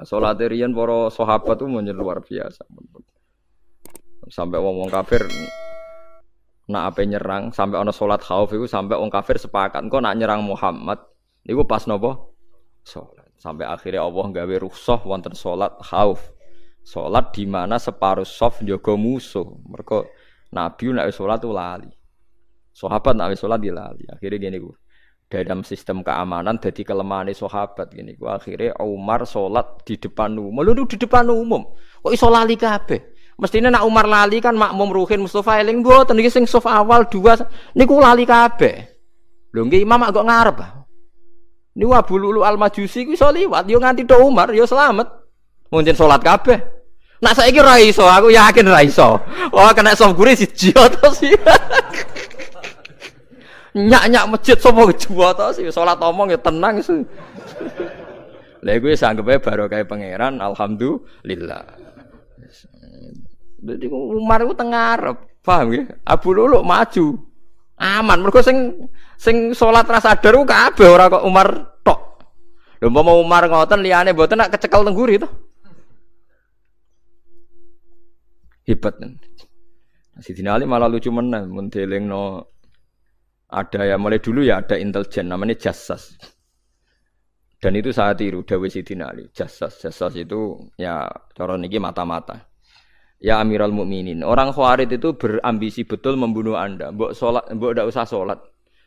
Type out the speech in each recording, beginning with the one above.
Nah, Solat Irian para sahabat tuh menjadi luar biasa. Sampai wong-wong kafir nak apa nyerang sampai ono solat khawf itu sampai wong kafir sepakat kok nak nyerang Muhammad niku pas nopo sholat Sampai akhirnya Allah gawe rusoh wonten solat khawf Solat di mana separuh sof jogo musuh. Mergo Nabi nak salat tuh lali. Sahabat nak salat dilali. Akhirnya gini gue dalam sistem keamanan jadi kelemahan sahabat gini gua akhirnya Umar sholat di depan umum lu di depan umum kok iso lali kabeh mestinya nak Umar lali kan makmum ruhin Mustafa eling buat niki sing sof awal dua gua lali kabe lu nggih imam kok ngarep ini ah? Abu Lulu Al Majusi gua iso liwat yo nganti do Umar yo selamat mungkin sholat kabe nak saya kira iso aku yakin ra iso wah kena soft gurih si jiot sih nyak-nyak masjid sapa kejuwa to sih salat omong ya tenang sih. Lha gue sanggup ae baro kae pangeran alhamdulillah. Dadi Umar ku teng ngarep, paham ya? Abu Lulu maju. Aman mergo sing sing salat ra sadar ku kabeh ora kok Umar tok. Lha mau Umar ngoten liyane mboten nak kecekel teng guri to. Hebat kan. Sidin Ali malah lucu menan mun ada ya mulai dulu ya ada intelijen namanya jasas dan itu saya tiru Dewi Siti Nali jasas jasas itu ya cara niki mata-mata ya amiral Mukminin orang Khawarij itu berambisi betul membunuh anda mbok sholat mbok tidak usah sholat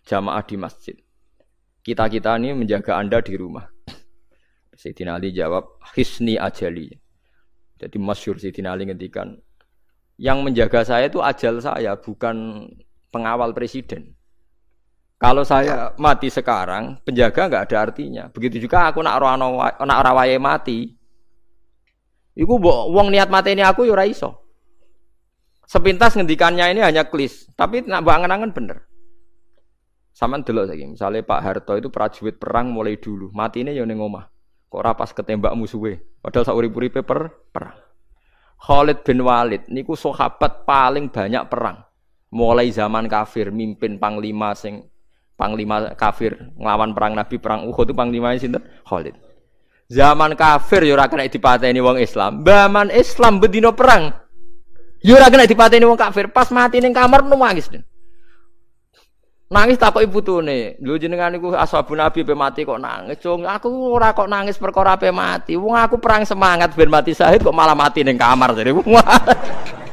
jamaah di masjid kita kita ini menjaga anda di rumah Siti Nali jawab hisni ajali jadi masyur Siti Nali ngendikan yang menjaga saya itu ajal saya bukan pengawal presiden kalau saya mati sekarang, penjaga nggak ada artinya. Begitu juga aku nak rawano nak rawaye mati. Iku bo, wong niat mati ini aku yura ya iso. Sepintas ngendikannya ini hanya klis, tapi nak bangen angen bener. Samaan dulu lagi, misalnya Pak Harto itu prajurit perang mulai dulu, mati ini yoni ya ngomah. Kok rapas ketembak musuhnya? Padahal saurip puri paper perang. Khalid bin Walid niku sahabat paling banyak perang. Mulai zaman kafir mimpin panglima sing panglima kafir nglawan perang Nabi perang Uhud itu panglima sinten Khalid zaman kafir yo ora kena dipateni wong Islam zaman Islam bedino perang yo ora kena dipateni wong kafir pas mati ning kamar nangis nangis takut ibu tuh nih lu jenengan iku ashabu nabi pe mati kok nangis cung aku ora kok nangis perkara pe mati wong aku perang semangat ben mati sahid kok malah mati ning kamar jadi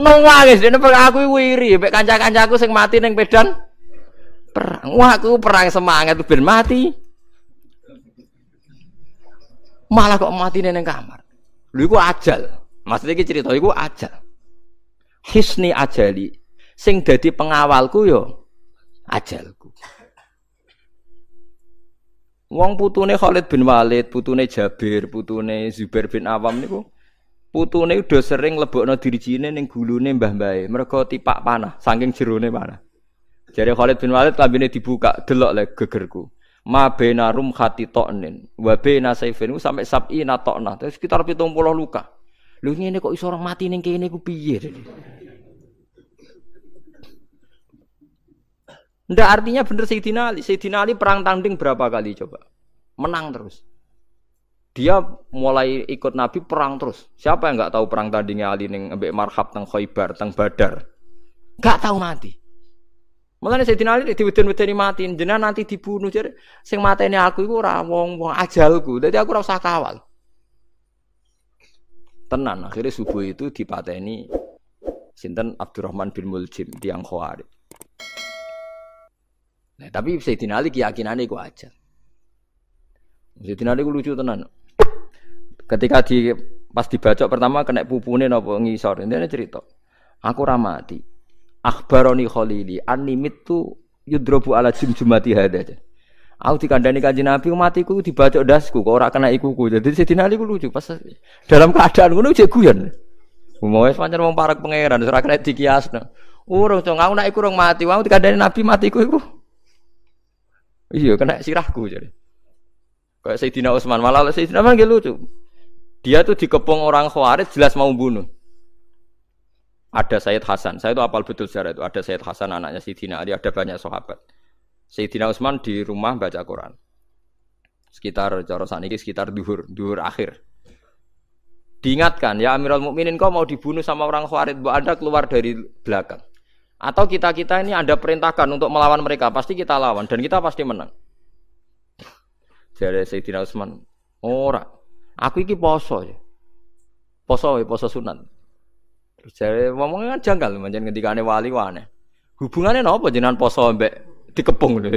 nangis dene pek aku wiri pek kanca-kancaku sing mati ning pedan perang wah aku perang semangat ben mati malah kok mati ning kamar lho iku ajal maksud iki cerita iku ajal hisni ajali sing dadi pengawalku yo ajalku wong putune Khalid bin Walid putune Jabir putune Zubair bin Awam niku Putu putune udah sering lebokno dirijine ning gulune mbah-mbahe Mereka tipak panah saking jerone panah Jadi Khalid bin Walid lambene dibuka delok le gegerku ma benarum khati toknen wa bena saifin sampe na tokna terus sekitar 70 luka lho ngene kok iso orang mati ning kene ku piye Ndak artinya bener Sayyidina Ali. Sayyidina Ali perang tanding berapa kali coba? Menang terus dia mulai ikut Nabi perang terus. Siapa yang nggak tahu perang tandingnya Ali neng Mbak Marhab teng Khaybar teng Badar? Nggak tahu mati. nih Sayyidina Ali diweden-wedeni mati, jenah nanti dibunuh. Jadi sing ini aku itu ora wong-wong ajalku. Jadi aku rasa kawal. Tenan akhirnya subuh itu dipateni sinten Abdurrahman bin Muljim tiang Khawarij. Nah, tapi Sayyidina Ali keyakinannya iku aja. Sayyidina gue lucu tenan. ketika di pas dibacok pertama kena pupune napa ngisor ini cerita aku ora mati akhbaroni khalili animit tu yudrobu ala jumjumati hada aku dikandani kanjeng nabi matiku dibacok dasku kok ora kena ikuku jadi sidin ali ku lucu pas dalam keadaan ngono jek guyon mau wis pancen wong parek pangeran ora kena dikias urung cung aku nek iku urung mati wae dikandani nabi matiku iku iya kena sirahku jadi kayak Sayyidina Utsman malah Sayyidina Utsman lucu Dia tuh dikepung orang Khawarij jelas mau bunuh. Ada Sayyid Hasan, saya itu apal betul sejarah itu. Ada Sayyid Hasan anaknya Sayyidina Ali, ada banyak sahabat. Sayyidina Utsman di rumah baca Quran. Sekitar cara ini sekitar duhur, duhur akhir. Diingatkan, ya Amirul Mukminin kau mau dibunuh sama orang Khawarij, bu Anda keluar dari belakang. Atau kita-kita ini ada perintahkan untuk melawan mereka, pasti kita lawan dan kita pasti menang. Jadi Sayyidina Utsman, orang. Oh, Aku iki poso ya. Poso ya, poso sunat. Terus jare ngomongnya kan janggal menjen ngendikane wali wane. Hubungane napa jenengan poso mbek dikepung lho.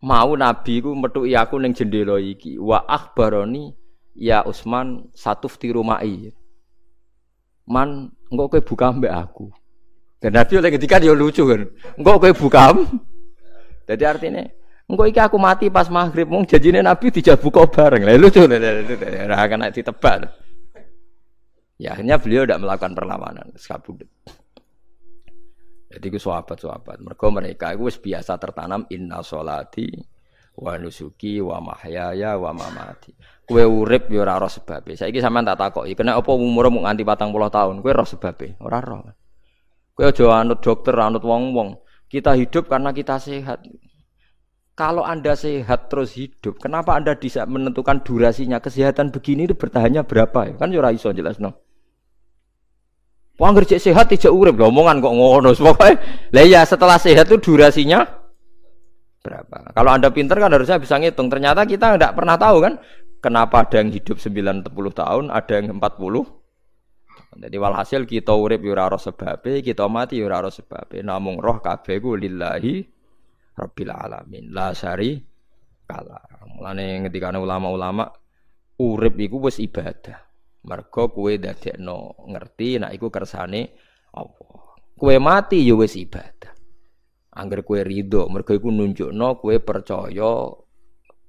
Mau nabi ku metuki aku ning jendela iki. Wa akhbaroni ya Usman satu ftiru mai. Man engko kowe buka mbek aku. Dan nabi oleh ketika dia lucu kan. Engko kowe buka. Jadi artinya Engko iki aku mati pas maghrib mung janjine Nabi dijabuka bareng. Lha lucu ora kena ditebak. Ya akhirnya beliau tidak melakukan perlawanan, sekabudet. Jadi itu sahabat-sahabat. Mereka mereka itu biasa tertanam inna solati wa nusuki wa mahyaya wa mamati. Kue urip yo ora roh sebab. Saya ini sama tak takok. Iya kena apa umur mung anti batang tahun. Kue roh sebab. Ora roh. Kue jauh anut dokter anut wong wong. Kita hidup karena kita sehat. Kalau Anda sehat terus hidup, kenapa Anda bisa menentukan durasinya? Kesehatan begini itu bertahannya berapa ya? Kan yuraiso iso jelas no. Wong kerja sehat tidak urip lho omongan kok ngono pokoknya. Lah ya setelah sehat itu durasinya berapa? Kalau Anda pinter kan harusnya bisa ngitung. Ternyata kita tidak pernah tahu kan kenapa ada yang hidup sembilan, 90 tahun, ada yang empat puluh. jadi walhasil kita urip yuraros roh kita mati yuraros roh sebabe. Namung roh kabeh lillahi Rabbil alamin la sari kala. Mulane ngendikane ulama-ulama urip iku wis ibadah. Mergo kowe dadekno ngerti nek iku kersane Allah Kowe mati ya wis ibadah. Angger kowe ridho, mergo iku nunjukno kowe percaya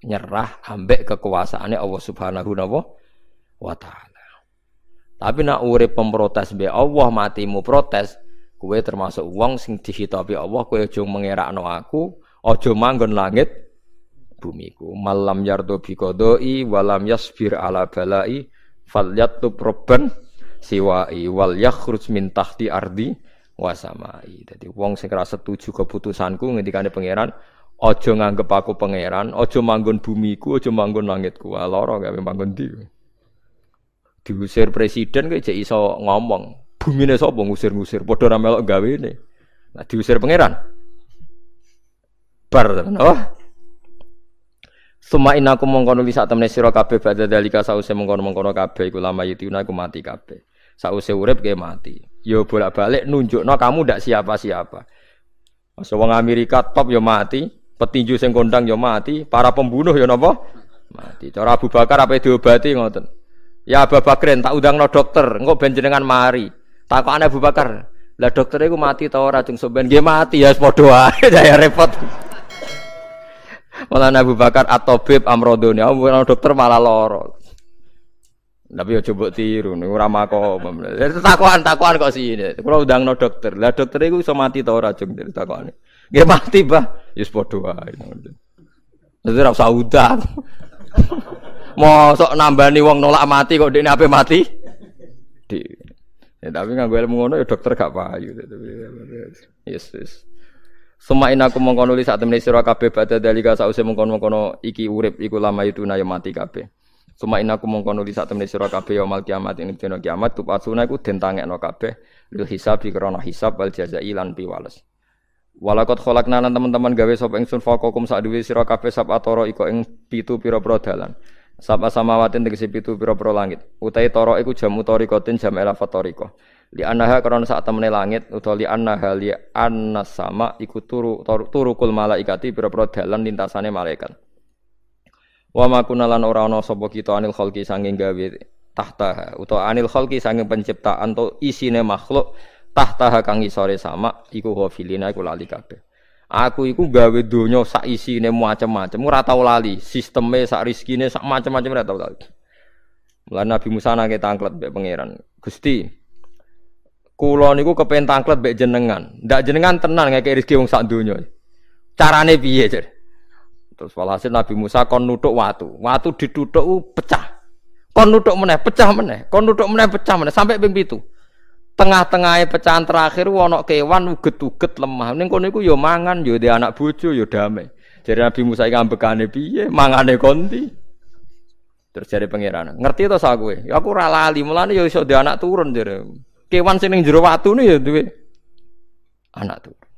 nyerah ambek kekuasaane Allah Subhanahu wa taala. Tapi nek urip pemprotes be Allah matimu protes kowe termasuk wong sing dihitopi Allah kowe aja mengerakno aku aja manggon langit bumiku malam yardo bikodoi walam yasbir ala balai falyatu proben siwai wal yakhruj min tahti ardi wasamai dadi wong sing ora setuju keputusanku ngendikane pangeran aja nganggep aku pangeran aja manggon bumiku aja manggon langitku wah lara gawe manggon ndi diusir presiden kok iso ngomong Bumine sapa ngusir-ngusir, bodoh ramelok gawe ini, Nah diusir pangeran. Bar teman Oh. Suma aku mengkono wis temne sira kabeh badha dalika sause mengkono mengkono kabeh iku lama yutuna aku mati kabeh. Sause urep ke mati. Yo ya bolak-balik no kamu ndak siapa-siapa. Masa wong Amerika top yo ya mati, petinju sing kondang yo ya mati, para pembunuh yo napa? Mati. Cara Abu Bakar apa diobati ngoten. Ya Abu Kren tak undangno dokter, engko ben jenengan mari. Takut anak Abu Bakar, lah dokternya gue mati tau racun soben, gue mati ya podo aja ya repot. Malah Abu Bakar atau Bib Amrodoni, Abu oh, dokter malah lorot. Tapi ya coba tiru, nih urama kok, takuan takuan kok sih ini. Kalau udah no dokter, lah dokternya gue so mati tau racun dari takuan. Gue mati bah, ya podo aja. Nanti usah udang. Mau sok nambah nih uang nolak mati kok dia apa mati? Di, Ya, tapi nggak gue ya dokter gak payu. Yes yes. Semua ini aku mengkonduli saat menulis surah KB pada dari gak sausnya mengkon iki urip iku lama itu naya mati KB. Semua ini aku mengkonduli saat menulis surah KB ya kiamat ini kiamat tuh pasu naya aku tentangnya li KB lil hisab di krono hisab bal jaza ilan piwales. Walakot kholak teman-teman gawe sop ingsun fakokum saat dewi surah KB sab atoro iko ing pitu piro prodalan. dalan. Sapa sama watin tegesi pitu piro piro langit. Utai toro iku jam utori kotin jam elafa toriko. Li anaha karena saat temene langit utol li anaha li anas iku turu tor, malaikati piro piro dalan lintasane malaikat. Wa ma kunalan ora ana sapa kita anil khalqi sanging gawe tahta uta anil khalqi sanging penciptaan to isine makhluk tahta kang isore sama iku hafilina iku lali aku iku gawe donya sak isine macam-macam ora tau lali sisteme sak rezekine sak macam-macam ora tau tau Mula Nabi Musa nangke tangklet mbek pangeran Gusti kula niku kepen tangklet mbek jenengan ndak jenengan tenan ngeke rezeki wong sak donya carane piye jer terus walhasil Nabi Musa kon nutuk watu watu ditutuk uh, pecah kon nutuk meneh pecah meneh kon nutuk meneh pecah meneh sampai ping 7 tengah-tengahnya e pecahan terakhir ono kewan uget-uget lemah ning kono iku ya mangan ya di anak bojo ya damai jadi Nabi Musa iki ambekane piye mangane konti Terjadi jadi pangeran ngerti to sak kowe ya aku ora lali mulane ya iso di anak turun jare kewan sing ning jero watu ya duwe anak turun